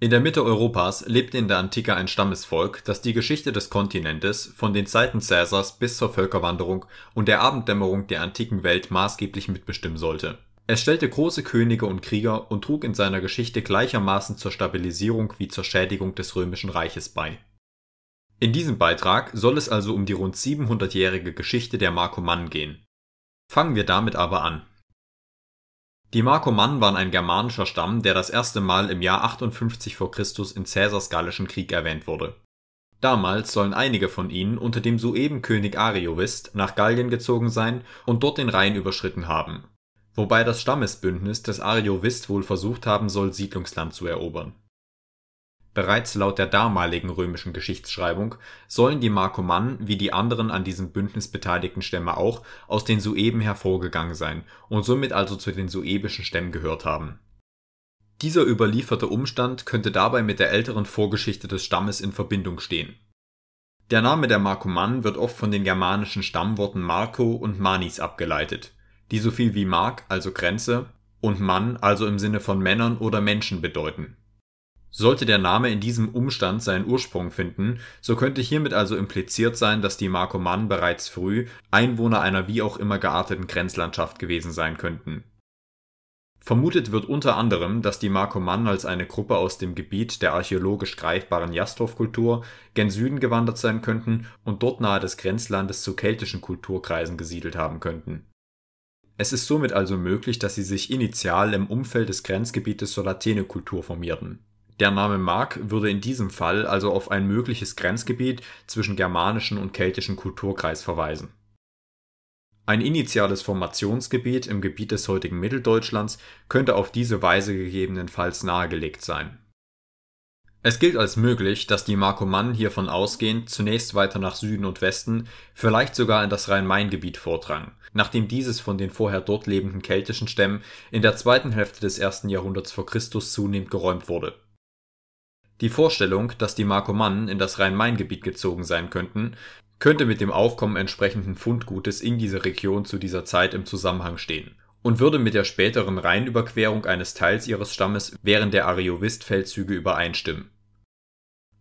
In der Mitte Europas lebte in der Antike ein Stammesvolk, das die Geschichte des Kontinentes von den Zeiten Caesars bis zur Völkerwanderung und der Abenddämmerung der antiken Welt maßgeblich mitbestimmen sollte. Es stellte große Könige und Krieger und trug in seiner Geschichte gleichermaßen zur Stabilisierung wie zur Schädigung des Römischen Reiches bei. In diesem Beitrag soll es also um die rund 700-jährige Geschichte der Markomannen gehen. Fangen wir damit aber an die Markomannen waren ein germanischer Stamm, der das erste Mal im Jahr 58 v. Chr. in Caesars Gallischen Krieg erwähnt wurde. Damals sollen einige von ihnen unter dem soeben König Ariovist nach Gallien gezogen sein und dort den Rhein überschritten haben, wobei das Stammesbündnis des Ariovist wohl versucht haben soll, Siedlungsland zu erobern Bereits laut der damaligen römischen Geschichtsschreibung sollen die Markomannen wie die anderen an diesem Bündnis beteiligten Stämme auch aus den Sueben hervorgegangen sein und somit also zu den suebischen Stämmen gehört haben. Dieser überlieferte Umstand könnte dabei mit der älteren Vorgeschichte des Stammes in Verbindung stehen. Der Name der Markomannen wird oft von den germanischen Stammworten Marco und Manis abgeleitet, die so viel wie Mark, also Grenze, und Mann, also im Sinne von Männern oder Menschen bedeuten sollte der Name in diesem Umstand seinen Ursprung finden, so könnte hiermit also impliziert sein, dass die Markomannen bereits früh Einwohner einer wie auch immer gearteten Grenzlandschaft gewesen sein könnten. Vermutet wird unter anderem, dass die Markomannen als eine Gruppe aus dem Gebiet der archäologisch greifbaren Jastrow-Kultur gen Süden gewandert sein könnten und dort nahe des Grenzlandes zu keltischen Kulturkreisen gesiedelt haben könnten. Es ist somit also möglich, dass sie sich initial im Umfeld des Grenzgebietes Solatene-Kultur formierten der Name Mark würde in diesem Fall also auf ein mögliches Grenzgebiet zwischen germanischen und keltischen Kulturkreis verweisen. Ein initiales Formationsgebiet im Gebiet des heutigen Mitteldeutschlands könnte auf diese Weise gegebenenfalls nahegelegt sein. Es gilt als möglich, dass die Markomannen hiervon ausgehend zunächst weiter nach Süden und Westen, vielleicht sogar in das Rhein-Main-Gebiet vordrangen, nachdem dieses von den vorher dort lebenden keltischen Stämmen in der zweiten Hälfte des ersten Jahrhunderts vor Christus zunehmend geräumt wurde die Vorstellung, dass die Markomannen in das Rhein-Main-Gebiet gezogen sein könnten, könnte mit dem Aufkommen entsprechenden Fundgutes in dieser Region zu dieser Zeit im Zusammenhang stehen und würde mit der späteren Rheinüberquerung eines Teils ihres Stammes während der Ariovist-Feldzüge übereinstimmen.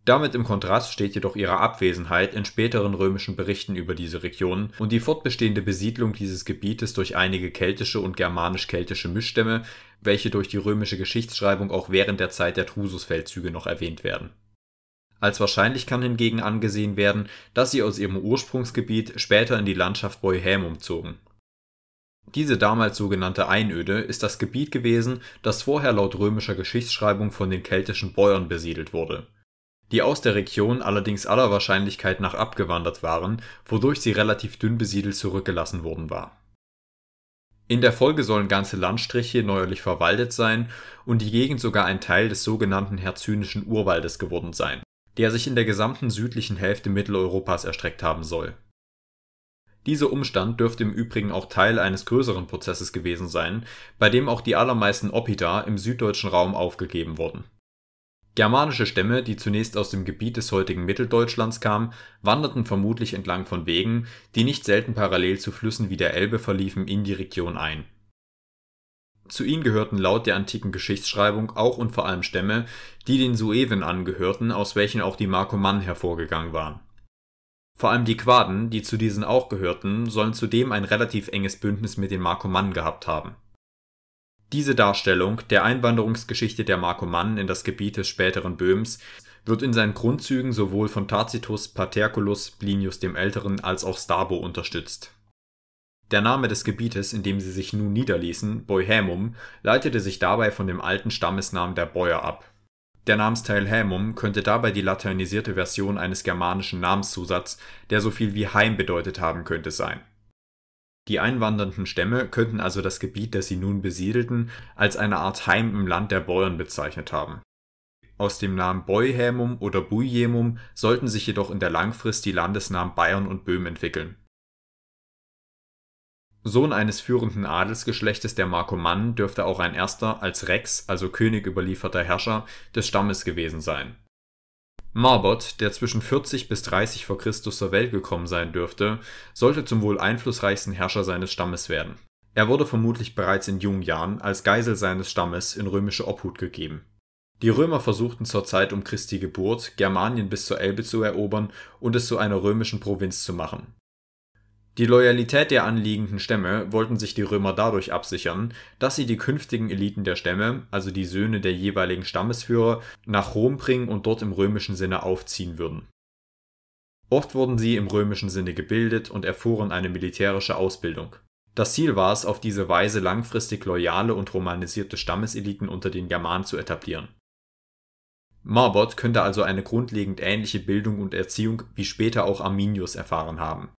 Damit im Kontrast steht jedoch ihre Abwesenheit in späteren römischen Berichten über diese Regionen und die fortbestehende Besiedlung dieses Gebietes durch einige keltische und germanisch-keltische Mischstämme, welche durch die römische Geschichtsschreibung auch während der Zeit der Drususfeldzüge noch erwähnt werden. Als wahrscheinlich kann hingegen angesehen werden, dass sie aus ihrem Ursprungsgebiet später in die Landschaft Boihämum umzogen. Diese damals sogenannte Einöde ist das Gebiet gewesen, das vorher laut römischer Geschichtsschreibung von den keltischen Bäuern besiedelt wurde, die aus der Region allerdings aller Wahrscheinlichkeit nach abgewandert waren, wodurch sie relativ dünn besiedelt zurückgelassen worden war in der Folge sollen ganze Landstriche neuerlich verwaldet sein und die Gegend sogar ein Teil des sogenannten herzynischen Urwaldes geworden sein, der sich in der gesamten südlichen Hälfte Mitteleuropas erstreckt haben soll. Dieser Umstand dürfte im Übrigen auch Teil eines größeren Prozesses gewesen sein, bei dem auch die allermeisten Oppida im süddeutschen Raum aufgegeben wurden Germanische Stämme, die zunächst aus dem Gebiet des heutigen Mitteldeutschlands kamen, wanderten vermutlich entlang von Wegen, die nicht selten parallel zu Flüssen wie der Elbe verliefen, in die Region ein. Zu ihnen gehörten laut der antiken Geschichtsschreibung auch und vor allem Stämme, die den Sueven angehörten, aus welchen auch die Markomannen hervorgegangen waren. Vor allem die Quaden, die zu diesen auch gehörten, sollen zudem ein relativ enges Bündnis mit den Markomannen gehabt haben diese Darstellung der Einwanderungsgeschichte der Markomannen in das Gebiet des späteren Böhms wird in seinen Grundzügen sowohl von Tacitus, Paterculus, Plinius dem Älteren als auch Stabo unterstützt. Der Name des Gebietes, in dem sie sich nun niederließen, Boihemum, leitete sich dabei von dem alten Stammesnamen der Bäuer ab. Der Namensteil Hämum könnte dabei die lateinisierte Version eines germanischen Namenszusatz, der so viel wie Heim bedeutet haben könnte, sein die einwandernden Stämme könnten also das Gebiet, das sie nun besiedelten, als eine Art Heim im Land der Bäuern bezeichnet haben. Aus dem Namen Beuhämum oder Bujämum sollten sich jedoch in der Langfrist die Landesnamen Bayern und Böhm entwickeln. Sohn eines führenden Adelsgeschlechtes der Markomannen dürfte auch ein erster, als Rex, also König überlieferter Herrscher des Stammes gewesen sein Marbot, der zwischen 40 bis 30 vor Christus zur Welt gekommen sein dürfte, sollte zum wohl einflussreichsten Herrscher seines Stammes werden. Er wurde vermutlich bereits in jungen Jahren als Geisel seines Stammes in römische Obhut gegeben. Die Römer versuchten zur Zeit um Christi Geburt, Germanien bis zur Elbe zu erobern und es zu einer römischen Provinz zu machen die Loyalität der anliegenden Stämme wollten sich die Römer dadurch absichern, dass sie die künftigen Eliten der Stämme, also die Söhne der jeweiligen Stammesführer, nach Rom bringen und dort im römischen Sinne aufziehen würden. Oft wurden sie im römischen Sinne gebildet und erfuhren eine militärische Ausbildung. Das Ziel war es, auf diese Weise langfristig loyale und romanisierte Stammeseliten unter den Germanen zu etablieren. Marbot könnte also eine grundlegend ähnliche Bildung und Erziehung wie später auch Arminius erfahren haben.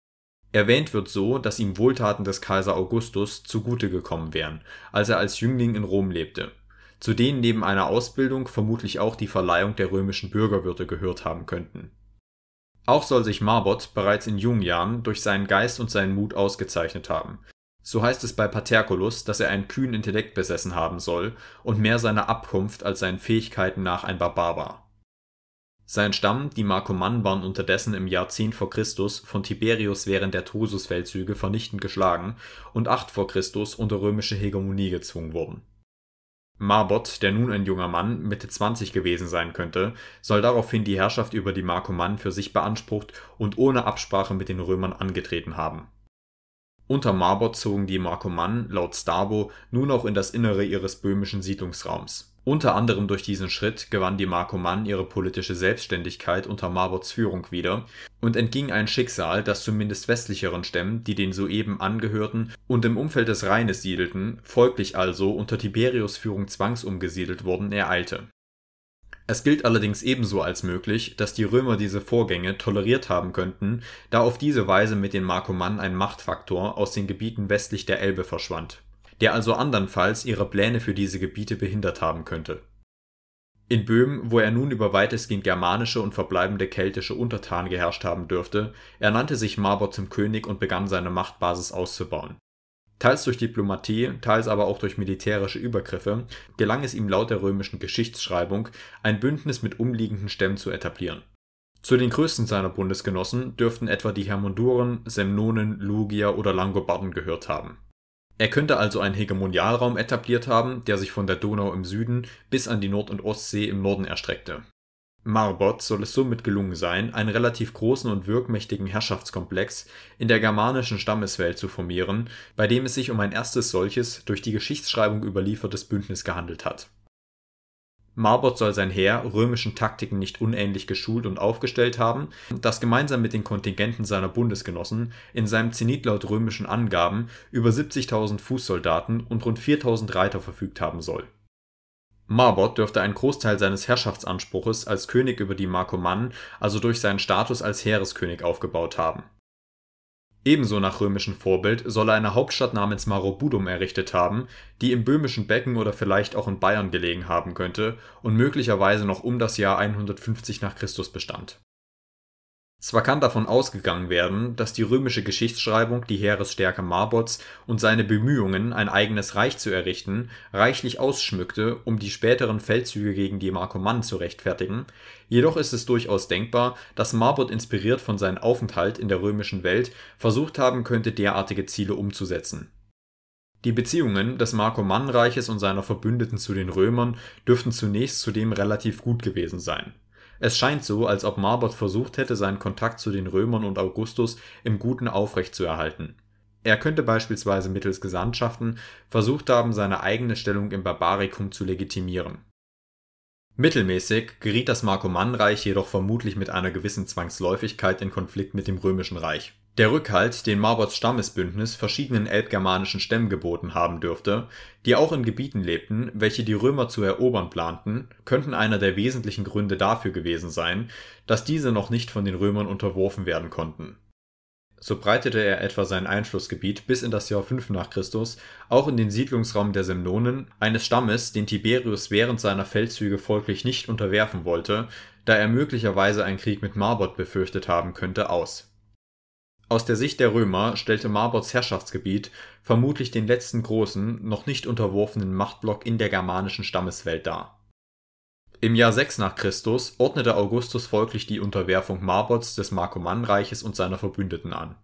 Erwähnt wird so, dass ihm Wohltaten des Kaiser Augustus zugute gekommen wären, als er als Jüngling in Rom lebte, zu denen neben einer Ausbildung vermutlich auch die Verleihung der römischen Bürgerwürde gehört haben könnten. Auch soll sich Marbot bereits in jungen Jahren durch seinen Geist und seinen Mut ausgezeichnet haben. So heißt es bei Paterculus, dass er einen kühnen Intellekt besessen haben soll und mehr seiner Abkunft als seinen Fähigkeiten nach ein Barbar war. Sein Stamm, die Markomannen waren unterdessen im Jahr 10 vor Christus von Tiberius während der Tosus-Feldzüge vernichtend geschlagen und 8 vor Christus unter römische Hegemonie gezwungen wurden. Marbot, der nun ein junger Mann, Mitte 20 gewesen sein könnte, soll daraufhin die Herrschaft über die Markomannen für sich beansprucht und ohne Absprache mit den Römern angetreten haben. Unter Marbot zogen die Markomannen, laut Stabo, nun auch in das Innere ihres böhmischen Siedlungsraums unter anderem durch diesen Schritt gewann die Markomannen ihre politische Selbstständigkeit unter Marbots Führung wieder und entging ein Schicksal, das zumindest westlicheren Stämmen, die den soeben angehörten und im Umfeld des Rheines siedelten, folglich also unter Tiberius Führung zwangsumgesiedelt wurden, ereilte. Es gilt allerdings ebenso als möglich, dass die Römer diese Vorgänge toleriert haben könnten, da auf diese Weise mit den Markomannen ein Machtfaktor aus den Gebieten westlich der Elbe verschwand der also andernfalls ihre Pläne für diese Gebiete behindert haben könnte. In Böhmen, wo er nun über weitestgehend germanische und verbleibende keltische Untertanen geherrscht haben dürfte, ernannte sich Marbod zum König und begann seine Machtbasis auszubauen. Teils durch Diplomatie, teils aber auch durch militärische Übergriffe gelang es ihm laut der römischen Geschichtsschreibung, ein Bündnis mit umliegenden Stämmen zu etablieren. Zu den größten seiner Bundesgenossen dürften etwa die Hermunduren, Semnonen, Lugier oder Langobarden gehört haben er könnte also einen Hegemonialraum etabliert haben, der sich von der Donau im Süden bis an die Nord- und Ostsee im Norden erstreckte. Marbot soll es somit gelungen sein, einen relativ großen und wirkmächtigen Herrschaftskomplex in der germanischen Stammeswelt zu formieren, bei dem es sich um ein erstes solches durch die Geschichtsschreibung überliefertes Bündnis gehandelt hat Marbot soll sein Heer römischen Taktiken nicht unähnlich geschult und aufgestellt haben, das gemeinsam mit den Kontingenten seiner Bundesgenossen in seinem Zenit laut römischen Angaben über 70.000 Fußsoldaten und rund 4.000 Reiter verfügt haben soll. Marbot dürfte einen Großteil seines Herrschaftsanspruches als König über die Markomannen also durch seinen Status als Heereskönig aufgebaut haben Ebenso nach römischem Vorbild soll er eine Hauptstadt namens Marobudum errichtet haben, die im Böhmischen Becken oder vielleicht auch in Bayern gelegen haben könnte und möglicherweise noch um das Jahr 150 nach Christus bestand zwar kann davon ausgegangen werden, dass die römische Geschichtsschreibung die Heeresstärke Marbots und seine Bemühungen, ein eigenes Reich zu errichten, reichlich ausschmückte, um die späteren Feldzüge gegen die Markomannen zu rechtfertigen, jedoch ist es durchaus denkbar, dass Marbot inspiriert von seinem Aufenthalt in der römischen Welt versucht haben könnte, derartige Ziele umzusetzen. Die Beziehungen des Markomannenreiches und seiner Verbündeten zu den Römern dürften zunächst zudem relativ gut gewesen sein es scheint so, als ob Marbot versucht hätte, seinen Kontakt zu den Römern und Augustus im Guten aufrechtzuerhalten. Er könnte beispielsweise mittels Gesandtschaften versucht haben, seine eigene Stellung im Barbarikum zu legitimieren. Mittelmäßig geriet das Markomannreich jedoch vermutlich mit einer gewissen Zwangsläufigkeit in Konflikt mit dem Römischen Reich der Rückhalt, den Marbots Stammesbündnis verschiedenen elbgermanischen Stämmen geboten haben dürfte, die auch in Gebieten lebten, welche die Römer zu erobern planten, könnten einer der wesentlichen Gründe dafür gewesen sein, dass diese noch nicht von den Römern unterworfen werden konnten. So breitete er etwa sein Einflussgebiet bis in das Jahr 5 nach Christus auch in den Siedlungsraum der Semnonen, eines Stammes, den Tiberius während seiner Feldzüge folglich nicht unterwerfen wollte, da er möglicherweise einen Krieg mit Marbot befürchtet haben könnte, aus aus der Sicht der Römer stellte Marbots Herrschaftsgebiet vermutlich den letzten großen, noch nicht unterworfenen Machtblock in der germanischen Stammeswelt dar. Im Jahr 6 nach Christus ordnete Augustus folglich die Unterwerfung Marbots des Markomannreiches und seiner Verbündeten an.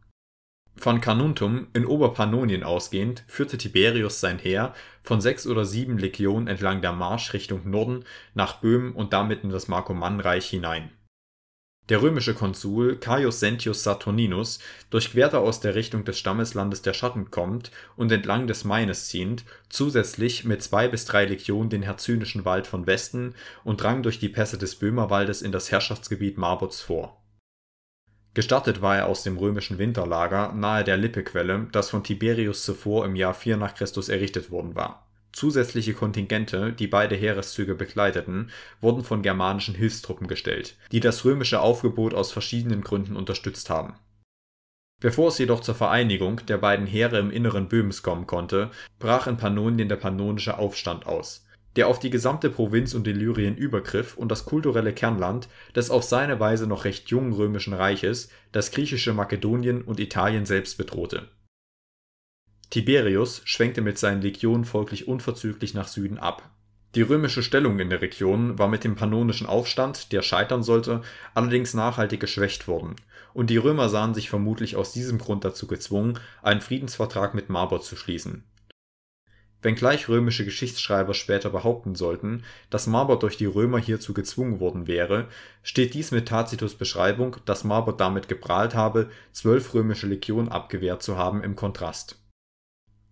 Von Carnuntum in Oberpannonien ausgehend führte Tiberius sein Heer von sechs oder sieben Legionen entlang der Marsch Richtung Norden nach Böhmen und damit in das Markomannreich hinein der römische Konsul Caius Sentius Saturninus durchquerte aus der Richtung des Stammeslandes der Schatten kommt und entlang des Maines ziehend zusätzlich mit zwei bis drei Legionen den Herzynischen Wald von Westen und drang durch die Pässe des Böhmerwaldes in das Herrschaftsgebiet Marbots vor. Gestattet war er aus dem römischen Winterlager nahe der Lippequelle, das von Tiberius zuvor im Jahr 4 nach Christus errichtet worden war Zusätzliche Kontingente, die beide Heereszüge begleiteten, wurden von germanischen Hilfstruppen gestellt, die das römische Aufgebot aus verschiedenen Gründen unterstützt haben. Bevor es jedoch zur Vereinigung der beiden Heere im Inneren Böhmens kommen konnte, brach in Pannonien der pannonische Aufstand aus, der auf die gesamte Provinz und Illyrien übergriff und das kulturelle Kernland des auf seine Weise noch recht jungen römischen Reiches, das griechische Makedonien und Italien selbst bedrohte Tiberius schwenkte mit seinen Legionen folglich unverzüglich nach Süden ab. Die römische Stellung in der Region war mit dem Pannonischen Aufstand, der scheitern sollte, allerdings nachhaltig geschwächt worden, und die Römer sahen sich vermutlich aus diesem Grund dazu gezwungen, einen Friedensvertrag mit Marbot zu schließen. Wenngleich römische Geschichtsschreiber später behaupten sollten, dass Marbot durch die Römer hierzu gezwungen worden wäre, steht dies mit Tacitus Beschreibung, dass Marbot damit geprahlt habe, zwölf römische Legionen abgewehrt zu haben, im Kontrast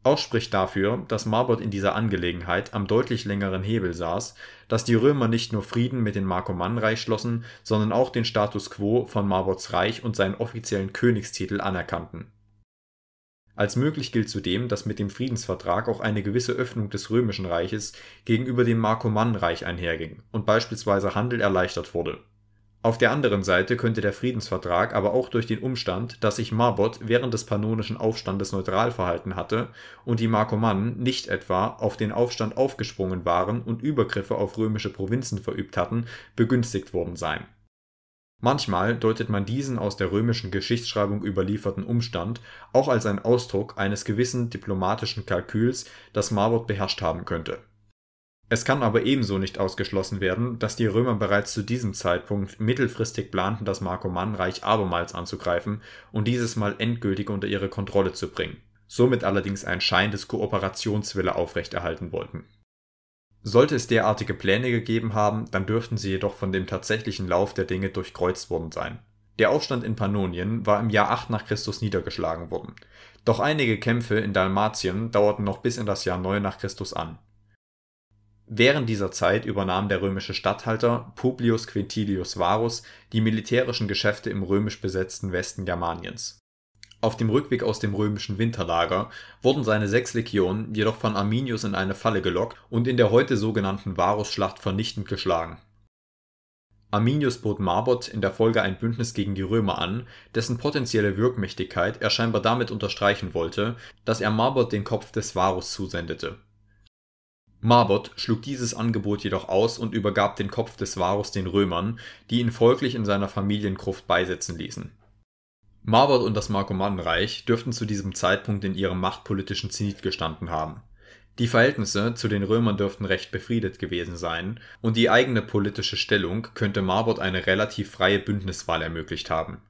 auch spricht dafür, dass Marbot in dieser Angelegenheit am deutlich längeren Hebel saß, dass die Römer nicht nur Frieden mit dem Markomannenreich schlossen, sondern auch den Status quo von Marbots Reich und seinen offiziellen Königstitel anerkannten. Als möglich gilt zudem, dass mit dem Friedensvertrag auch eine gewisse Öffnung des Römischen Reiches gegenüber dem Markomannenreich einherging und beispielsweise Handel erleichtert wurde auf der anderen Seite könnte der Friedensvertrag aber auch durch den Umstand, dass sich Marbot während des Pannonischen Aufstandes neutral verhalten hatte und die Markomannen nicht etwa auf den Aufstand aufgesprungen waren und Übergriffe auf römische Provinzen verübt hatten, begünstigt worden sein. Manchmal deutet man diesen aus der römischen Geschichtsschreibung überlieferten Umstand auch als ein Ausdruck eines gewissen diplomatischen Kalküls, das Marbot beherrscht haben könnte es kann aber ebenso nicht ausgeschlossen werden, dass die Römer bereits zu diesem Zeitpunkt mittelfristig planten, das Markomannenreich abermals anzugreifen und dieses Mal endgültig unter ihre Kontrolle zu bringen, somit allerdings einen Schein des Kooperationswille aufrechterhalten wollten. Sollte es derartige Pläne gegeben haben, dann dürften sie jedoch von dem tatsächlichen Lauf der Dinge durchkreuzt worden sein. Der Aufstand in Pannonien war im Jahr 8 nach Christus niedergeschlagen worden. Doch einige Kämpfe in Dalmatien dauerten noch bis in das Jahr 9 nach Christus an. Während dieser Zeit übernahm der römische Statthalter Publius Quintilius Varus die militärischen Geschäfte im römisch besetzten Westen Germaniens. Auf dem Rückweg aus dem römischen Winterlager wurden seine sechs Legionen jedoch von Arminius in eine Falle gelockt und in der heute sogenannten Varusschlacht vernichtend geschlagen. Arminius bot Marbot in der Folge ein Bündnis gegen die Römer an, dessen potenzielle Wirkmächtigkeit er scheinbar damit unterstreichen wollte, dass er Marbot den Kopf des Varus zusendete Marbot schlug dieses Angebot jedoch aus und übergab den Kopf des Varus den Römern, die ihn folglich in seiner Familiengruft beisetzen ließen. Marbot und das Markomannenreich dürften zu diesem Zeitpunkt in ihrem machtpolitischen Zenit gestanden haben. Die Verhältnisse zu den Römern dürften recht befriedet gewesen sein, und die eigene politische Stellung könnte Marbot eine relativ freie Bündniswahl ermöglicht haben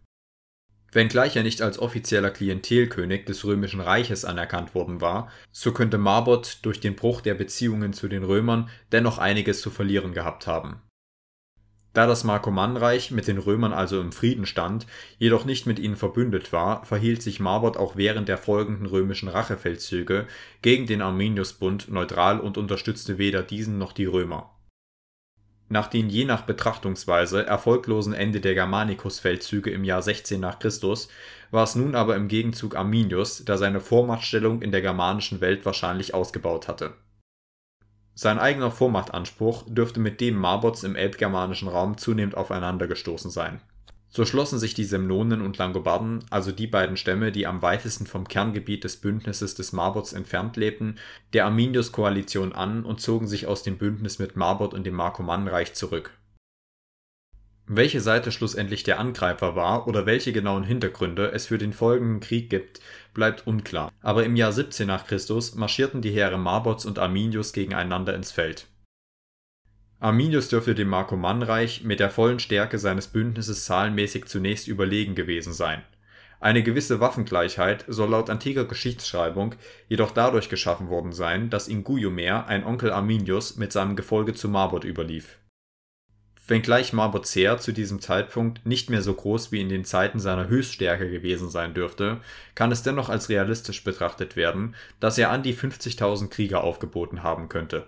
Wenngleich er nicht als offizieller Klientelkönig des Römischen Reiches anerkannt worden war, so könnte Marbot durch den Bruch der Beziehungen zu den Römern dennoch einiges zu verlieren gehabt haben. Da das Markomannreich mit den Römern also im Frieden stand, jedoch nicht mit ihnen verbündet war, verhielt sich Marbot auch während der folgenden römischen Rachefeldzüge gegen den Arminiusbund neutral und unterstützte weder diesen noch die Römer. Nach den je nach Betrachtungsweise erfolglosen Ende der Germanicus-Feldzüge im Jahr 16 nach Christus, war es nun aber im Gegenzug Arminius, der seine Vormachtstellung in der germanischen Welt wahrscheinlich ausgebaut hatte. Sein eigener Vormachtanspruch dürfte mit dem Marbots im elbgermanischen Raum zunehmend aufeinandergestoßen sein so schlossen sich die Semnonen und Langobarden, also die beiden Stämme, die am weitesten vom Kerngebiet des Bündnisses des Marbots entfernt lebten, der Arminius-Koalition an und zogen sich aus dem Bündnis mit Marbot und dem Markomannenreich zurück. Welche Seite schlussendlich der Angreifer war oder welche genauen Hintergründe es für den folgenden Krieg gibt, bleibt unklar. Aber im Jahr 17 nach Christus marschierten die Heere Marbots und Arminius gegeneinander ins Feld. Arminius dürfte dem Markomannreich mit der vollen Stärke seines Bündnisses zahlenmäßig zunächst überlegen gewesen sein. Eine gewisse Waffengleichheit soll laut antiker Geschichtsschreibung jedoch dadurch geschaffen worden sein, dass ihn Guyomer, ein Onkel Arminius, mit seinem Gefolge zu Marbot überlief. Wenngleich Marbot sehr zu diesem Zeitpunkt nicht mehr so groß wie in den Zeiten seiner Höchststärke gewesen sein dürfte, kann es dennoch als realistisch betrachtet werden, dass er an die 50.000 Krieger aufgeboten haben könnte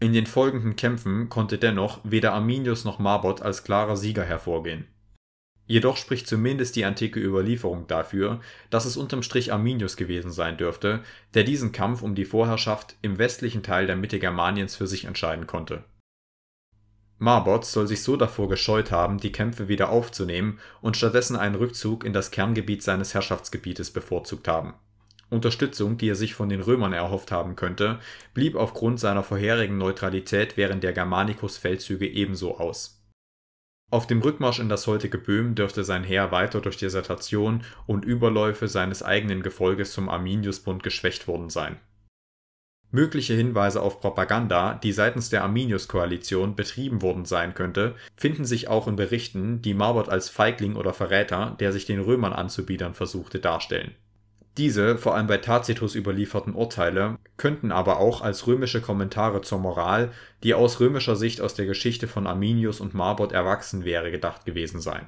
in den folgenden Kämpfen konnte dennoch weder Arminius noch Marbot als klarer Sieger hervorgehen. Jedoch spricht zumindest die antike Überlieferung dafür, dass es unterm Strich Arminius gewesen sein dürfte, der diesen Kampf um die Vorherrschaft im westlichen Teil der Mitte Germaniens für sich entscheiden konnte. Marbot soll sich so davor gescheut haben, die Kämpfe wieder aufzunehmen und stattdessen einen Rückzug in das Kerngebiet seines Herrschaftsgebietes bevorzugt haben Unterstützung, die er sich von den Römern erhofft haben könnte, blieb aufgrund seiner vorherigen Neutralität während der Germanicus-Feldzüge ebenso aus. Auf dem Rückmarsch in das heutige Böhmen dürfte sein Heer weiter durch Desertation und Überläufe seines eigenen Gefolges zum Arminiusbund geschwächt worden sein. Mögliche Hinweise auf Propaganda, die seitens der Arminius-Koalition betrieben worden sein könnte, finden sich auch in Berichten, die Marbert als Feigling oder Verräter, der sich den Römern anzubiedern versuchte, darstellen diese, vor allem bei Tacitus überlieferten Urteile, könnten aber auch als römische Kommentare zur Moral, die aus römischer Sicht aus der Geschichte von Arminius und Marbot erwachsen wäre, gedacht gewesen sein.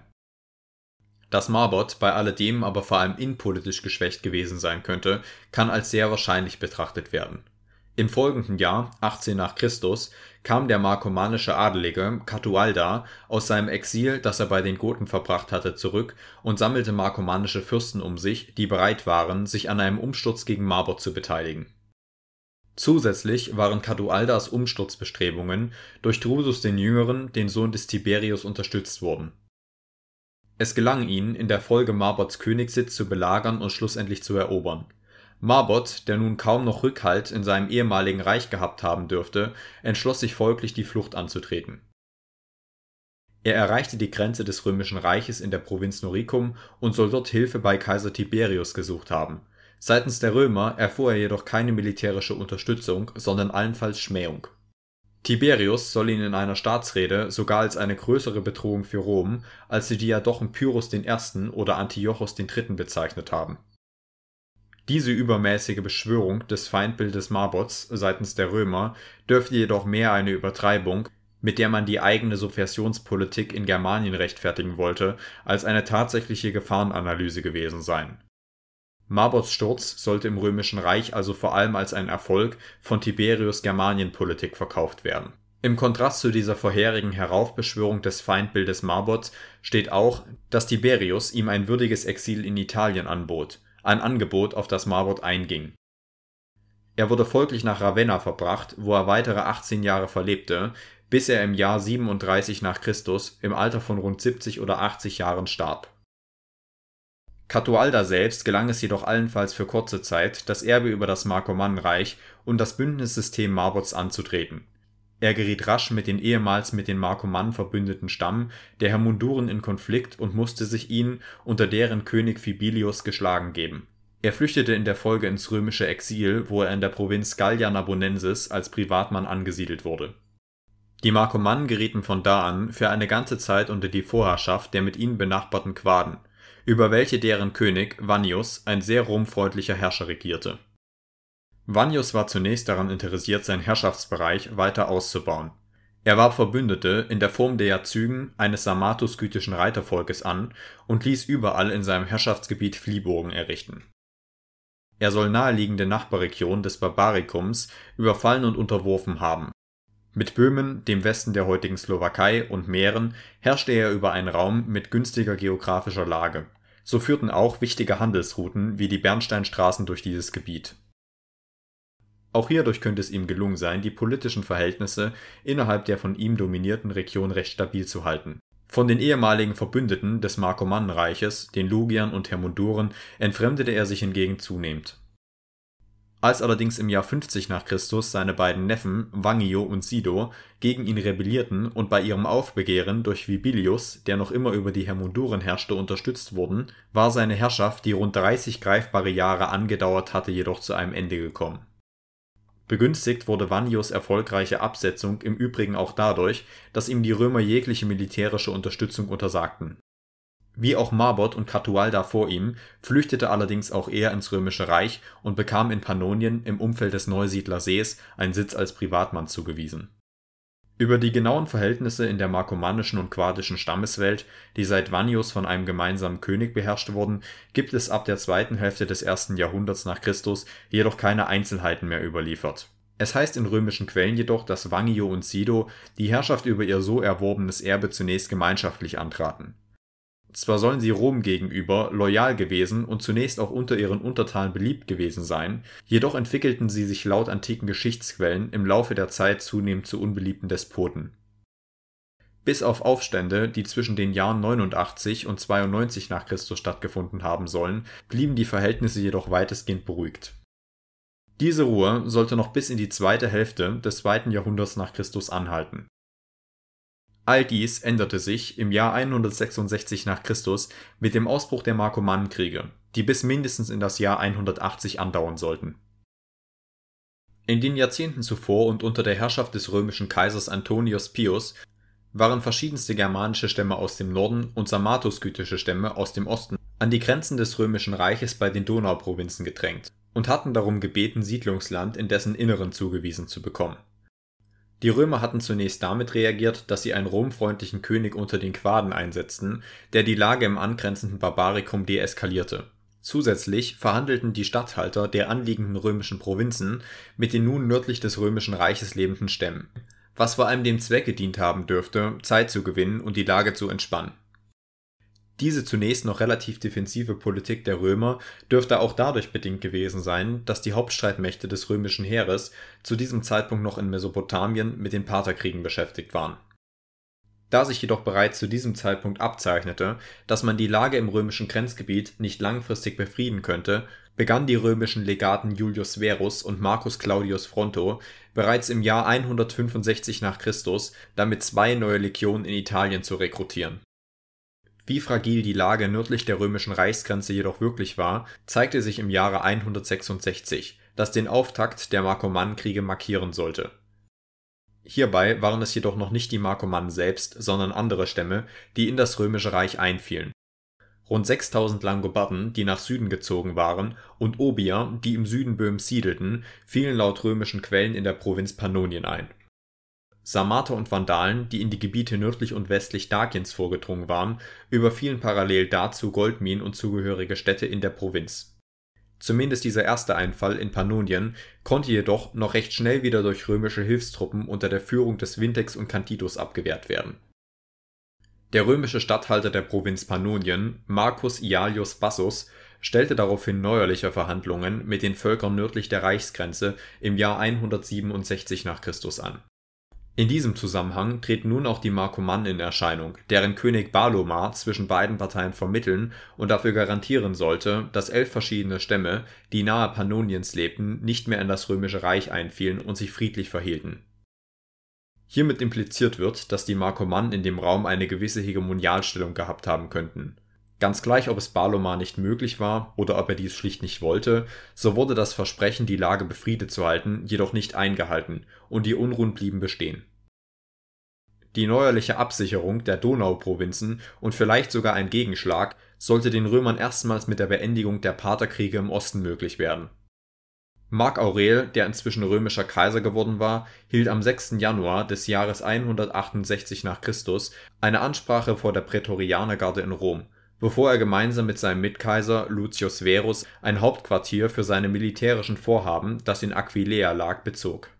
Dass Marbot bei alledem aber vor allem innenpolitisch geschwächt gewesen sein könnte, kann als sehr wahrscheinlich betrachtet werden im folgenden Jahr, 18 nach Christus, kam der markomanische Adelige Catualda aus seinem Exil, das er bei den Goten verbracht hatte, zurück und sammelte markomanische Fürsten um sich, die bereit waren, sich an einem Umsturz gegen Marbod zu beteiligen. Zusätzlich waren Catualdas Umsturzbestrebungen durch Drusus den Jüngeren, den Sohn des Tiberius, unterstützt worden. Es gelang ihnen, in der Folge Marbots Königssitz zu belagern und schlussendlich zu erobern Marbot, der nun kaum noch Rückhalt in seinem ehemaligen Reich gehabt haben dürfte, entschloss sich folglich die Flucht anzutreten. Er erreichte die Grenze des römischen Reiches in der Provinz Noricum und soll dort Hilfe bei Kaiser Tiberius gesucht haben. Seitens der Römer erfuhr er jedoch keine militärische Unterstützung, sondern allenfalls Schmähung. Tiberius soll ihn in einer Staatsrede sogar als eine größere Bedrohung für Rom als die Diadochen Pyrrhus I. oder Antiochos III. bezeichnet haben diese übermäßige Beschwörung des Feindbildes Marbots seitens der Römer dürfte jedoch mehr eine Übertreibung, mit der man die eigene Subversionspolitik in Germanien rechtfertigen wollte, als eine tatsächliche Gefahrenanalyse gewesen sein. Marbots Sturz sollte im Römischen Reich also vor allem als ein Erfolg von Tiberius Germanienpolitik verkauft werden. Im Kontrast zu dieser vorherigen Heraufbeschwörung des Feindbildes Marbots steht auch, dass Tiberius ihm ein würdiges Exil in Italien anbot ein Angebot, auf das Marbot einging. Er wurde folglich nach Ravenna verbracht, wo er weitere 18 Jahre verlebte, bis er im Jahr 37 nach Christus im Alter von rund 70 oder 80 Jahren starb. Catualda selbst gelang es jedoch allenfalls für kurze Zeit, das Erbe über das Markomannenreich und das Bündnissystem Marbots anzutreten er geriet rasch mit den ehemals mit den Markomannen verbündeten Stamm der Hermunduren in Konflikt und musste sich ihnen unter deren König Fibilius geschlagen geben. Er flüchtete in der Folge ins römische Exil, wo er in der Provinz Gallia Narbonensis als Privatmann angesiedelt wurde. Die Markomannen gerieten von da an für eine ganze Zeit unter die Vorherrschaft der mit ihnen benachbarten Quaden, über welche deren König Vannius, ein sehr ruhmfreundlicher Herrscher, regierte Vannius war zunächst daran interessiert, seinen Herrschaftsbereich weiter auszubauen. Er warb Verbündete in der Form der Jazygen eines sarmato-skythischen Reitervolkes an und ließ überall in seinem Herrschaftsgebiet Flieburgen errichten. Er soll naheliegende Nachbarregionen des Barbarikums überfallen und unterworfen haben. Mit Böhmen, dem Westen der heutigen Slowakei und Mähren herrschte er über einen Raum mit günstiger geografischer Lage. So führten auch wichtige Handelsrouten wie die Bernsteinstraßen durch dieses Gebiet auch hierdurch könnte es ihm gelungen sein, die politischen Verhältnisse innerhalb der von ihm dominierten Region recht stabil zu halten. Von den ehemaligen Verbündeten des Markomannenreiches, den Lugiern und Hermunduren, entfremdete er sich hingegen zunehmend. Als allerdings im Jahr 50 nach Christus seine beiden Neffen Vangio und Sido gegen ihn rebellierten und bei ihrem Aufbegehren durch Vibilius, der noch immer über die Hermunduren herrschte, unterstützt wurden, war seine Herrschaft, die rund 30 greifbare Jahre angedauert hatte, jedoch zu einem Ende gekommen. Begünstigt wurde Vannius erfolgreiche Absetzung im Übrigen auch dadurch, dass ihm die Römer jegliche militärische Unterstützung untersagten. Wie auch Marbot und Catualda vor ihm, flüchtete allerdings auch er ins Römische Reich und bekam in Pannonien im Umfeld des Neusiedlersees einen Sitz als Privatmann zugewiesen über die genauen Verhältnisse in der markomanischen und quadischen Stammeswelt, die seit Vannius von einem gemeinsamen König beherrscht wurden, gibt es ab der zweiten Hälfte des ersten Jahrhunderts nach Christus jedoch keine Einzelheiten mehr überliefert. Es heißt in römischen Quellen jedoch, dass Vangio und Sido die Herrschaft über ihr so erworbenes Erbe zunächst gemeinschaftlich antraten zwar sollen sie Rom gegenüber loyal gewesen und zunächst auch unter ihren Untertanen beliebt gewesen sein, jedoch entwickelten sie sich laut antiken Geschichtsquellen im Laufe der Zeit zunehmend zu unbeliebten Despoten. Bis auf Aufstände, die zwischen den Jahren 89 und 92 nach Christus stattgefunden haben sollen, blieben die Verhältnisse jedoch weitestgehend beruhigt. Diese Ruhe sollte noch bis in die zweite Hälfte des zweiten Jahrhunderts nach Christus anhalten All dies änderte sich im Jahr 166 nach Christus mit dem Ausbruch der Markomannenkriege, die bis mindestens in das Jahr 180 andauern sollten. In den Jahrzehnten zuvor und unter der Herrschaft des römischen Kaisers Antonius Pius waren verschiedenste germanische Stämme aus dem Norden und sarmatuskythische Stämme aus dem Osten an die Grenzen des römischen Reiches bei den Donauprovinzen gedrängt und hatten darum gebeten, Siedlungsland in dessen Inneren zugewiesen zu bekommen die Römer hatten zunächst damit reagiert, dass sie einen romfreundlichen König unter den Quaden einsetzten, der die Lage im angrenzenden Barbarikum deeskalierte. Zusätzlich verhandelten die Statthalter der anliegenden römischen Provinzen mit den nun nördlich des römischen Reiches lebenden Stämmen, was vor allem dem Zweck gedient haben dürfte, Zeit zu gewinnen und die Lage zu entspannen diese zunächst noch relativ defensive Politik der Römer dürfte auch dadurch bedingt gewesen sein, dass die Hauptstreitmächte des römischen Heeres zu diesem Zeitpunkt noch in Mesopotamien mit den Partherkriegen beschäftigt waren. Da sich jedoch bereits zu diesem Zeitpunkt abzeichnete, dass man die Lage im römischen Grenzgebiet nicht langfristig befrieden könnte, begannen die römischen Legaten Julius Verus und Marcus Claudius Fronto bereits im Jahr 165 nach Christus damit zwei neue Legionen in Italien zu rekrutieren wie fragil die Lage nördlich der römischen Reichsgrenze jedoch wirklich war, zeigte sich im Jahre 166, das den Auftakt der Markomannenkriege markieren sollte. Hierbei waren es jedoch noch nicht die Markomannen selbst, sondern andere Stämme, die in das römische Reich einfielen. Rund 6000 Langobarden, die nach Süden gezogen waren, und Obier, die im Süden Böhm siedelten, fielen laut römischen Quellen in der Provinz Pannonien ein Sarmater und Vandalen, die in die Gebiete nördlich und westlich Dakiens vorgedrungen waren, überfielen parallel dazu Goldminen und zugehörige Städte in der Provinz. Zumindest dieser erste Einfall in Pannonien konnte jedoch noch recht schnell wieder durch römische Hilfstruppen unter der Führung des Vintex und Candidus abgewehrt werden. Der römische Statthalter der Provinz Pannonien, Marcus Ialius Bassus, stellte daraufhin neuerliche Verhandlungen mit den Völkern nördlich der Reichsgrenze im Jahr 167 nach Christus an in diesem Zusammenhang treten nun auch die Markomannen in Erscheinung, deren König Balomar zwischen beiden Parteien vermitteln und dafür garantieren sollte, dass elf verschiedene Stämme, die nahe Pannoniens lebten, nicht mehr in das Römische Reich einfielen und sich friedlich verhielten. Hiermit impliziert wird, dass die Markomannen in dem Raum eine gewisse Hegemonialstellung gehabt haben könnten Ganz gleich, ob es Balomar nicht möglich war oder ob er dies schlicht nicht wollte, so wurde das Versprechen, die Lage befriedet zu halten, jedoch nicht eingehalten und die Unruhen blieben bestehen. Die neuerliche Absicherung der Donauprovinzen und vielleicht sogar ein Gegenschlag sollte den Römern erstmals mit der Beendigung der Paterkriege im Osten möglich werden. Mark Aurel, der inzwischen römischer Kaiser geworden war, hielt am 6. Januar des Jahres 168 nach Christus eine Ansprache vor der Prätorianergarde in Rom bevor er gemeinsam mit seinem Mitkaiser Lucius Verus ein Hauptquartier für seine militärischen Vorhaben, das in Aquileia lag, bezog.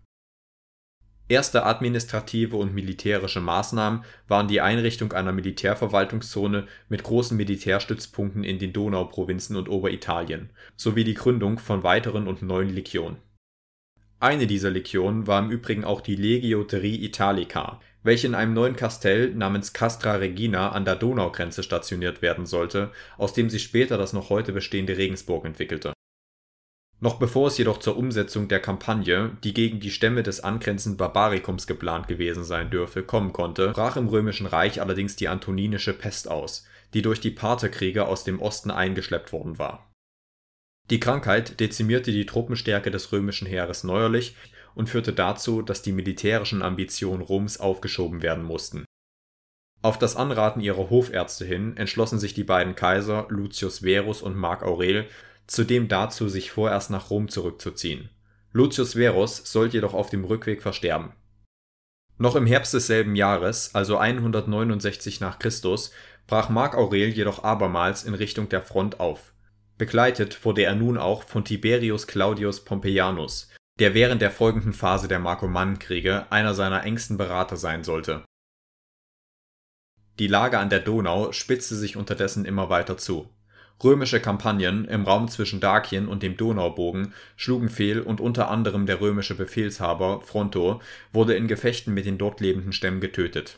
Erste administrative und militärische Maßnahmen waren die Einrichtung einer Militärverwaltungszone mit großen Militärstützpunkten in den Donauprovinzen und Oberitalien, sowie die Gründung von weiteren und neuen Legionen. Eine dieser Legionen war im Übrigen auch die Legio Terri Italica, welche in einem neuen Kastell namens Castra Regina an der Donaugrenze stationiert werden sollte, aus dem sich später das noch heute bestehende Regensburg entwickelte. Noch bevor es jedoch zur Umsetzung der Kampagne, die gegen die Stämme des angrenzenden Barbarikums geplant gewesen sein dürfe, kommen konnte, brach im Römischen Reich allerdings die Antoninische Pest aus, die durch die Partherkriege aus dem Osten eingeschleppt worden war. Die Krankheit dezimierte die Truppenstärke des römischen Heeres neuerlich und führte dazu, dass die militärischen Ambitionen Roms aufgeschoben werden mussten. Auf das Anraten ihrer Hofärzte hin entschlossen sich die beiden Kaiser Lucius Verus und Marc Aurel zudem dazu, sich vorerst nach Rom zurückzuziehen. Lucius Verus sollte jedoch auf dem Rückweg versterben. Noch im Herbst desselben Jahres, also 169 nach Christus, brach Marc Aurel jedoch abermals in Richtung der Front auf. Begleitet wurde er nun auch von Tiberius Claudius Pompeianus, der während der folgenden Phase der Markomannenkriege einer seiner engsten Berater sein sollte. Die Lage an der Donau spitzte sich unterdessen immer weiter zu. Römische Kampagnen im Raum zwischen Dakien und dem Donaubogen schlugen fehl und unter anderem der römische Befehlshaber Fronto wurde in Gefechten mit den dort lebenden Stämmen getötet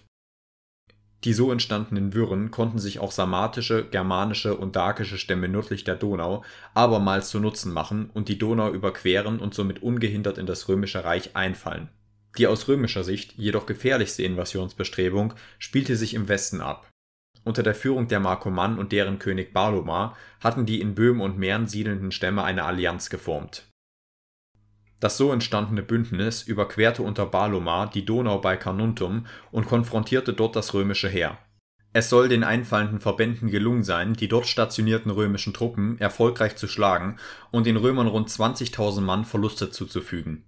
die so entstandenen Wirren konnten sich auch samatische, germanische und dakische Stämme nördlich der Donau abermals zu Nutzen machen und die Donau überqueren und somit ungehindert in das römische Reich einfallen. Die aus römischer Sicht jedoch gefährlichste Invasionsbestrebung spielte sich im Westen ab. Unter der Führung der Markomannen und deren König Balomar hatten die in Böhmen und Mähren siedelnden Stämme eine Allianz geformt das so entstandene Bündnis überquerte unter Balomar die Donau bei Carnuntum und konfrontierte dort das römische Heer. Es soll den einfallenden Verbänden gelungen sein, die dort stationierten römischen Truppen erfolgreich zu schlagen und den Römern rund 20.000 Mann Verluste zuzufügen.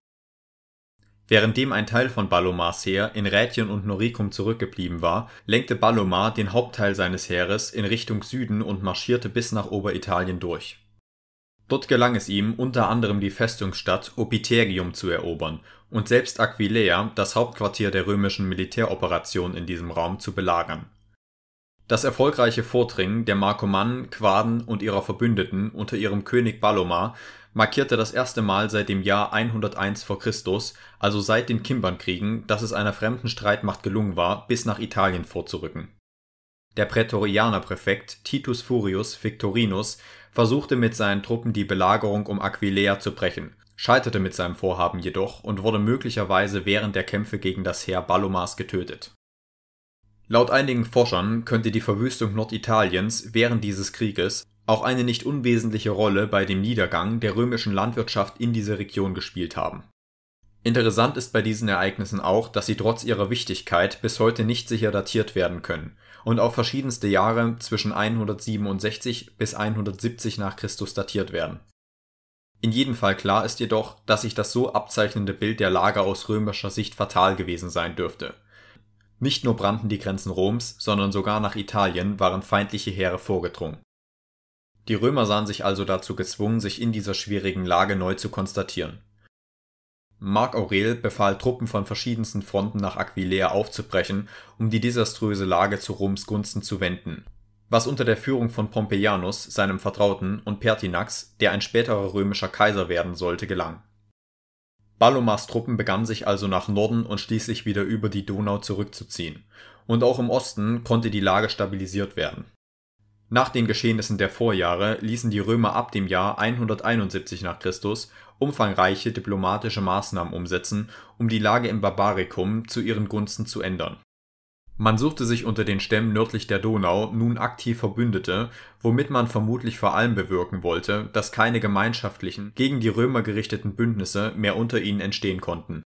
Währenddem ein Teil von Balomars Heer in Rätien und Noricum zurückgeblieben war, lenkte Balomar den Hauptteil seines Heeres in Richtung Süden und marschierte bis nach Oberitalien durch Dort gelang es ihm unter anderem die Festungsstadt Opitergium zu erobern und selbst Aquileia, das Hauptquartier der römischen Militäroperation in diesem Raum, zu belagern. Das erfolgreiche Vordringen der Markomannen, Quaden und ihrer Verbündeten unter ihrem König Baloma markierte das erste Mal seit dem Jahr 101 vor Christus, also seit den Kimbernkriegen, dass es einer fremden Streitmacht gelungen war, bis nach Italien vorzurücken. Der Prätorianerpräfekt Titus Furius Victorinus versuchte mit seinen Truppen die Belagerung um Aquileia zu brechen, scheiterte mit seinem Vorhaben jedoch und wurde möglicherweise während der Kämpfe gegen das Heer Balomas getötet. Laut einigen Forschern könnte die Verwüstung Norditaliens während dieses Krieges auch eine nicht unwesentliche Rolle bei dem Niedergang der römischen Landwirtschaft in dieser Region gespielt haben. Interessant ist bei diesen Ereignissen auch, dass sie trotz ihrer Wichtigkeit bis heute nicht sicher datiert werden können und auf verschiedenste Jahre zwischen 167 bis 170 nach Christus datiert werden. In jedem Fall klar ist jedoch, dass sich das so abzeichnende Bild der Lage aus römischer Sicht fatal gewesen sein dürfte. Nicht nur brannten die Grenzen Roms, sondern sogar nach Italien waren feindliche Heere vorgedrungen. Die Römer sahen sich also dazu gezwungen, sich in dieser schwierigen Lage neu zu konstatieren. Marc Aurel befahl Truppen von verschiedensten Fronten nach Aquileia aufzubrechen, um die desaströse Lage zu Roms Gunsten zu wenden. Was unter der Führung von Pompeianus, seinem Vertrauten, und Pertinax, der ein späterer römischer Kaiser werden sollte, gelang. Ballomas Truppen begannen sich also nach Norden und schließlich wieder über die Donau zurückzuziehen, und auch im Osten konnte die Lage stabilisiert werden. Nach den Geschehnissen der Vorjahre ließen die Römer ab dem Jahr 171 nach Christus umfangreiche diplomatische Maßnahmen umsetzen, um die Lage im Barbarikum zu ihren Gunsten zu ändern. Man suchte sich unter den Stämmen nördlich der Donau nun aktiv Verbündete, womit man vermutlich vor allem bewirken wollte, dass keine gemeinschaftlichen, gegen die Römer gerichteten Bündnisse mehr unter ihnen entstehen konnten.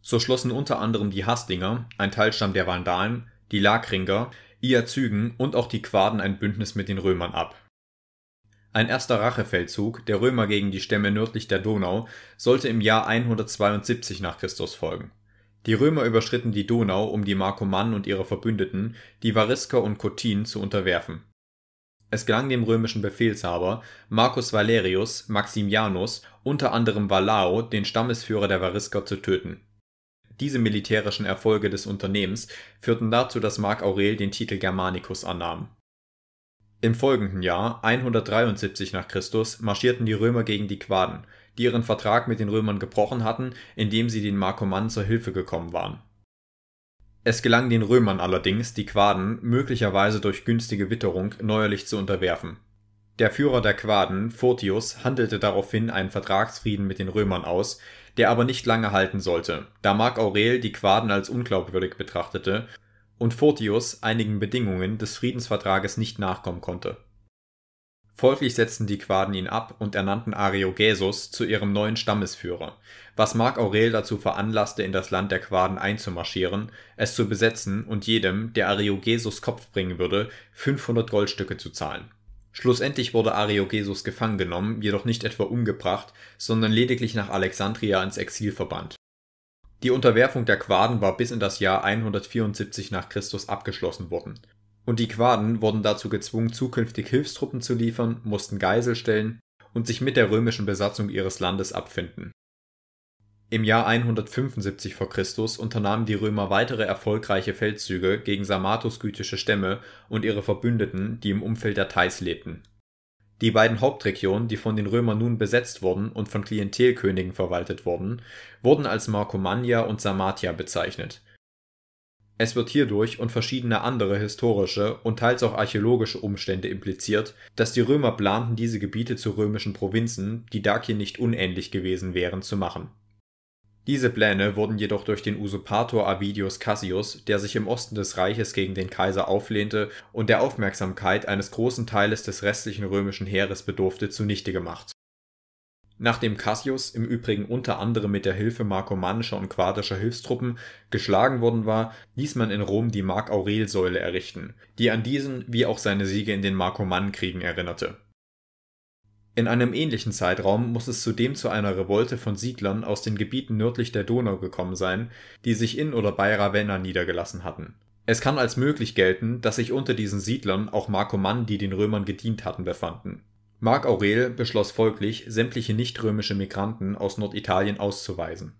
So schlossen unter anderem die Hastinger, ein Teilstamm der Vandalen, die Lakringer Iazügen und auch die Quaden ein Bündnis mit den Römern ab. Ein erster Rachefeldzug der Römer gegen die Stämme nördlich der Donau sollte im Jahr 172 nach Christus folgen. Die Römer überschritten die Donau, um die Markomannen und ihre Verbündeten, die Varisker und Cottin, zu unterwerfen. Es gelang dem römischen Befehlshaber, Marcus Valerius Maximianus, unter anderem Valao, den Stammesführer der Varisker, zu töten diese militärischen Erfolge des Unternehmens führten dazu, dass Mark Aurel den Titel Germanicus annahm. Im folgenden Jahr, 173 nach Christus, marschierten die Römer gegen die Quaden, die ihren Vertrag mit den Römern gebrochen hatten, indem sie den Markomannen zur Hilfe gekommen waren. Es gelang den Römern allerdings, die Quaden, möglicherweise durch günstige Witterung, neuerlich zu unterwerfen. Der Führer der Quaden, Fortius, handelte daraufhin einen Vertragsfrieden mit den Römern aus, der aber nicht lange halten sollte, da Marc Aurel die Quaden als unglaubwürdig betrachtete und Photius einigen Bedingungen des Friedensvertrages nicht nachkommen konnte. Folglich setzten die Quaden ihn ab und ernannten Ariogesus zu ihrem neuen Stammesführer, was Marc Aurel dazu veranlasste, in das Land der Quaden einzumarschieren, es zu besetzen und jedem, der Ariogesus Kopf bringen würde, 500 Goldstücke zu zahlen. Schlussendlich wurde Ariogesus gefangen genommen, jedoch nicht etwa umgebracht, sondern lediglich nach Alexandria ins Exil verbannt. Die Unterwerfung der Quaden war bis in das Jahr 174 nach Christus abgeschlossen worden. Und die Quaden wurden dazu gezwungen, zukünftig Hilfstruppen zu liefern, mussten Geisel stellen und sich mit der römischen Besatzung ihres Landes abfinden im Jahr 175 v. Chr. unternahmen die Römer weitere erfolgreiche Feldzüge gegen sarmatuskythische Stämme und ihre Verbündeten, die im Umfeld der Thais lebten. Die beiden Hauptregionen, die von den Römern nun besetzt wurden und von Klientelkönigen verwaltet wurden, wurden als Markomannia und Sarmatia bezeichnet. Es wird hierdurch und verschiedene andere historische und teils auch archäologische Umstände impliziert, dass die Römer planten, diese Gebiete zu römischen Provinzen, die Dakien nicht unähnlich gewesen wären, zu machen diese Pläne wurden jedoch durch den Usurpator Avidius Cassius, der sich im Osten des Reiches gegen den Kaiser auflehnte und der Aufmerksamkeit eines großen Teiles des restlichen römischen Heeres bedurfte, zunichte gemacht. Nachdem Cassius, im Übrigen unter anderem mit der Hilfe markomannischer und quadischer Hilfstruppen, geschlagen worden war, ließ man in Rom die Mark-Aurel-Säule errichten, die an diesen wie auch seine Siege in den Markomannenkriegen erinnerte in einem ähnlichen Zeitraum muss es zudem zu einer Revolte von Siedlern aus den Gebieten nördlich der Donau gekommen sein, die sich in oder bei Ravenna niedergelassen hatten. Es kann als möglich gelten, dass sich unter diesen Siedlern auch Markomannen, die den Römern gedient hatten, befanden. Mark Aurel beschloss folglich, sämtliche nichtrömische Migranten aus Norditalien auszuweisen.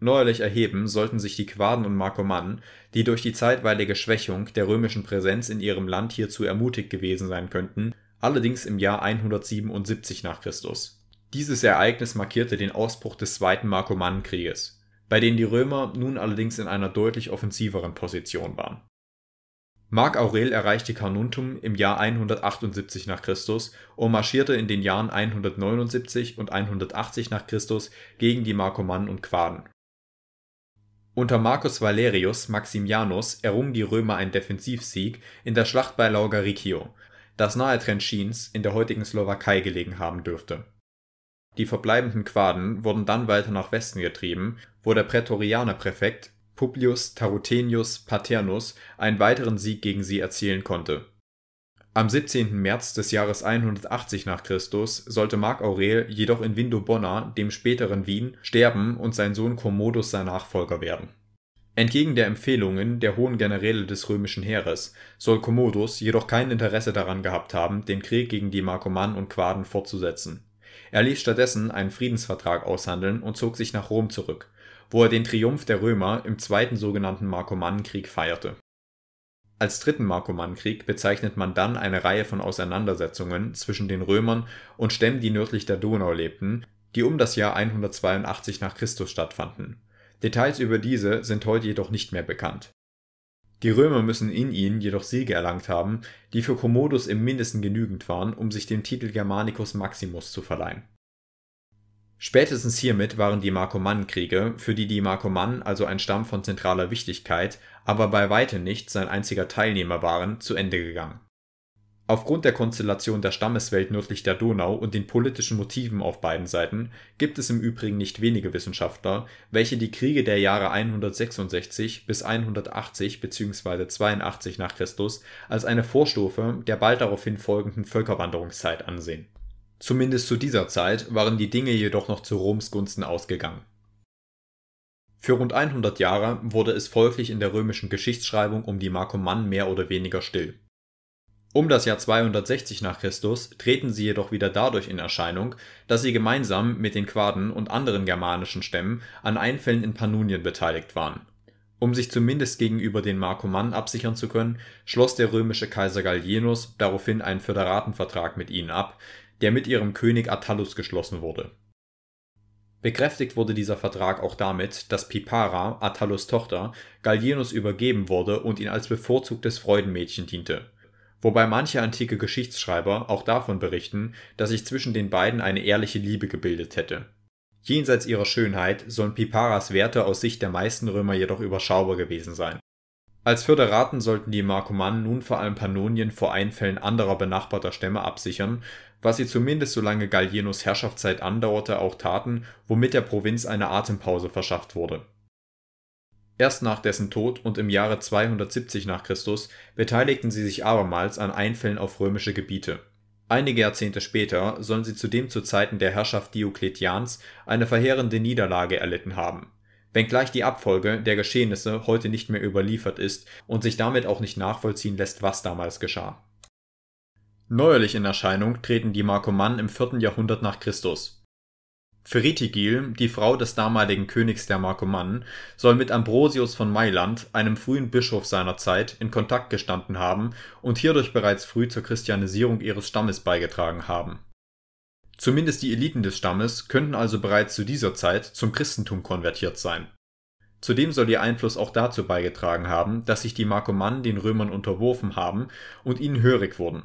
Neuerlich erheben sollten sich die Quaden und Markomannen, die durch die zeitweilige Schwächung der römischen Präsenz in ihrem Land hierzu ermutigt gewesen sein könnten, allerdings im Jahr 177 nach Christus. Dieses Ereignis markierte den Ausbruch des Zweiten Markomannenkrieges, bei dem die Römer nun allerdings in einer deutlich offensiveren Position waren. Mark Aurel erreichte Carnuntum im Jahr 178 nach Christus und marschierte in den Jahren 179 und 180 nach Christus gegen die Markomannen und Quaden. Unter Marcus Valerius Maximianus errungen die Römer einen Defensivsieg in der Schlacht bei Laugariccio, das nahe Trenčíns in der heutigen Slowakei gelegen haben dürfte. Die verbleibenden Quaden wurden dann weiter nach Westen getrieben, wo der Prätorianerpräfekt Publius Tarutenius Paternus einen weiteren Sieg gegen sie erzielen konnte. Am 17. März des Jahres 180 nach Christus sollte Mark Aurel jedoch in Vindobona, dem späteren Wien, sterben und sein Sohn Commodus sein Nachfolger werden Entgegen der Empfehlungen der hohen Generäle des römischen Heeres soll Commodus jedoch kein Interesse daran gehabt haben, den Krieg gegen die Markomannen und Quaden fortzusetzen. Er ließ stattdessen einen Friedensvertrag aushandeln und zog sich nach Rom zurück, wo er den Triumph der Römer im zweiten sogenannten Markomannenkrieg feierte. Als dritten Markomannenkrieg bezeichnet man dann eine Reihe von Auseinandersetzungen zwischen den Römern und Stämmen, die nördlich der Donau lebten, die um das Jahr 182 nach Christus stattfanden Details über diese sind heute jedoch nicht mehr bekannt. Die Römer müssen in ihnen jedoch Siege erlangt haben, die für Commodus im Mindesten genügend waren, um sich den Titel Germanicus Maximus zu verleihen. Spätestens hiermit waren die Markomannenkriege, für die die Markomannen, also ein Stamm von zentraler Wichtigkeit, aber bei weitem nicht sein einziger Teilnehmer waren, zu Ende gegangen Aufgrund der Konstellation der Stammeswelt nördlich der Donau und den politischen Motiven auf beiden Seiten gibt es im Übrigen nicht wenige Wissenschaftler, welche die Kriege der Jahre 166 bis 180 bzw. 82 nach Christus als eine Vorstufe der bald daraufhin folgenden Völkerwanderungszeit ansehen. Zumindest zu dieser Zeit waren die Dinge jedoch noch zu Roms Gunsten ausgegangen. Für rund 100 Jahre wurde es folglich in der römischen Geschichtsschreibung um die Markomannen mehr oder weniger still um das Jahr 260 nach Christus treten sie jedoch wieder dadurch in Erscheinung, dass sie gemeinsam mit den Quaden und anderen germanischen Stämmen an Einfällen in Pannonien beteiligt waren. Um sich zumindest gegenüber den Markomannen absichern zu können, schloss der römische Kaiser Gallienus daraufhin einen Föderatenvertrag mit ihnen ab, der mit ihrem König Attalus geschlossen wurde. Bekräftigt wurde dieser Vertrag auch damit, dass Pipara, Attalus Tochter, Gallienus übergeben wurde und ihn als bevorzugtes Freudenmädchen diente wobei manche antike Geschichtsschreiber auch davon berichten, dass sich zwischen den beiden eine ehrliche Liebe gebildet hätte. Jenseits ihrer Schönheit sollen Piparas Werte aus Sicht der meisten Römer jedoch überschaubar gewesen sein. Als Föderaten sollten die Markomannen nun vor allem Pannonien vor Einfällen anderer benachbarter Stämme absichern, was sie zumindest solange Gallienus Herrschaftszeit andauerte auch taten, womit der Provinz eine Atempause verschafft wurde Erst nach dessen Tod und im Jahre 270 nach Christus beteiligten sie sich abermals an Einfällen auf römische Gebiete. Einige Jahrzehnte später sollen sie zudem zu Zeiten der Herrschaft Diokletians eine verheerende Niederlage erlitten haben, wenngleich die Abfolge der Geschehnisse heute nicht mehr überliefert ist und sich damit auch nicht nachvollziehen lässt, was damals geschah. Neuerlich in Erscheinung treten die Markomannen im 4. Jahrhundert nach Christus Feritigil, die Frau des damaligen Königs der Markomannen, soll mit Ambrosius von Mailand, einem frühen Bischof seiner Zeit, in Kontakt gestanden haben und hierdurch bereits früh zur Christianisierung ihres Stammes beigetragen haben. Zumindest die Eliten des Stammes könnten also bereits zu dieser Zeit zum Christentum konvertiert sein. Zudem soll ihr Einfluss auch dazu beigetragen haben, dass sich die Markomannen den Römern unterworfen haben und ihnen hörig wurden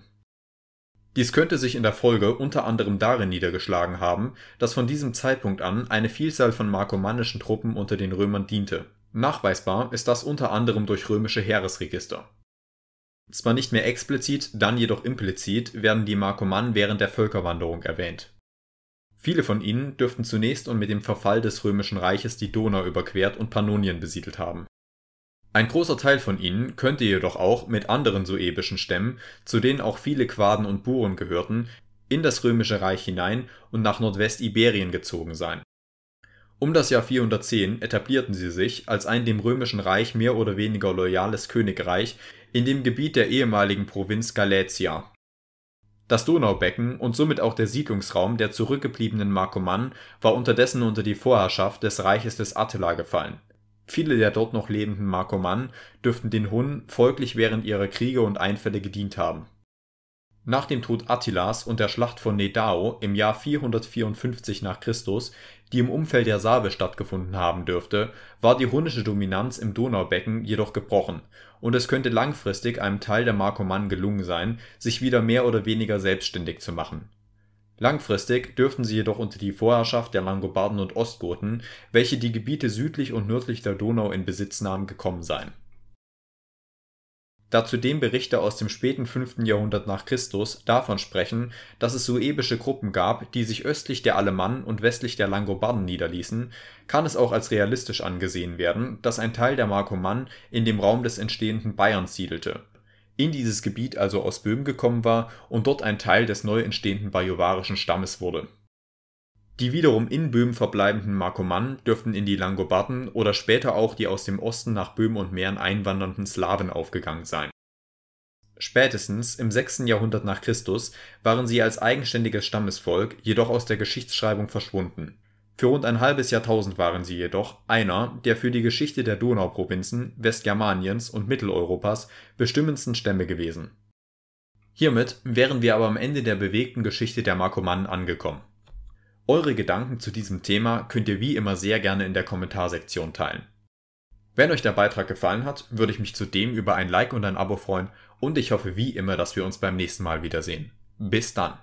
dies könnte sich in der Folge unter anderem darin niedergeschlagen haben, dass von diesem Zeitpunkt an eine Vielzahl von markomannischen Truppen unter den Römern diente. Nachweisbar ist das unter anderem durch römische Heeresregister. Zwar nicht mehr explizit, dann jedoch implizit werden die Markomannen während der Völkerwanderung erwähnt. Viele von ihnen dürften zunächst und mit dem Verfall des Römischen Reiches die Donau überquert und Pannonien besiedelt haben ein großer Teil von ihnen könnte jedoch auch mit anderen suebischen Stämmen, zu denen auch viele Quaden und Buren gehörten, in das Römische Reich hinein und nach Nordwestiberien gezogen sein. Um das Jahr 410 etablierten sie sich als ein dem Römischen Reich mehr oder weniger loyales Königreich in dem Gebiet der ehemaligen Provinz Galatia. Das Donaubecken und somit auch der Siedlungsraum der zurückgebliebenen Markomannen war unterdessen unter die Vorherrschaft des Reiches des Attila gefallen Viele der dort noch lebenden Markomannen dürften den Hunnen folglich während ihrer Kriege und Einfälle gedient haben. Nach dem Tod Attilas und der Schlacht von Nedao im Jahr 454 nach Christus, die im Umfeld der Save stattgefunden haben dürfte, war die hunnische Dominanz im Donaubecken jedoch gebrochen, und es könnte langfristig einem Teil der Markomannen gelungen sein, sich wieder mehr oder weniger selbstständig zu machen Langfristig dürften sie jedoch unter die Vorherrschaft der Langobarden und Ostgoten, welche die Gebiete südlich und nördlich der Donau in Besitz nahmen, gekommen sein. Da zudem Berichte aus dem späten 5. Jahrhundert nach Christus davon sprechen, dass es suebische Gruppen gab, die sich östlich der Alemannen und westlich der Langobarden niederließen, kann es auch als realistisch angesehen werden, dass ein Teil der Markomannen in dem Raum des entstehenden Bayerns siedelte in dieses Gebiet also aus Böhmen gekommen war und dort ein Teil des neu entstehenden bajuwarischen Stammes wurde. Die wiederum in Böhmen verbleibenden Markomannen dürften in die Langobarden oder später auch die aus dem Osten nach Böhmen und Mähren einwandernden Slawen aufgegangen sein. Spätestens im 6. Jahrhundert nach Christus waren sie als eigenständiges Stammesvolk jedoch aus der Geschichtsschreibung verschwunden für rund ein halbes Jahrtausend waren sie jedoch einer der für die Geschichte der Donauprovinzen, Westgermaniens und Mitteleuropas bestimmendsten Stämme gewesen. Hiermit wären wir aber am Ende der bewegten Geschichte der Markomannen angekommen. Eure Gedanken zu diesem Thema könnt ihr wie immer sehr gerne in der Kommentarsektion teilen. Wenn euch der Beitrag gefallen hat, würde ich mich zudem über ein Like und ein Abo freuen und ich hoffe wie immer, dass wir uns beim nächsten Mal wiedersehen. Bis dann!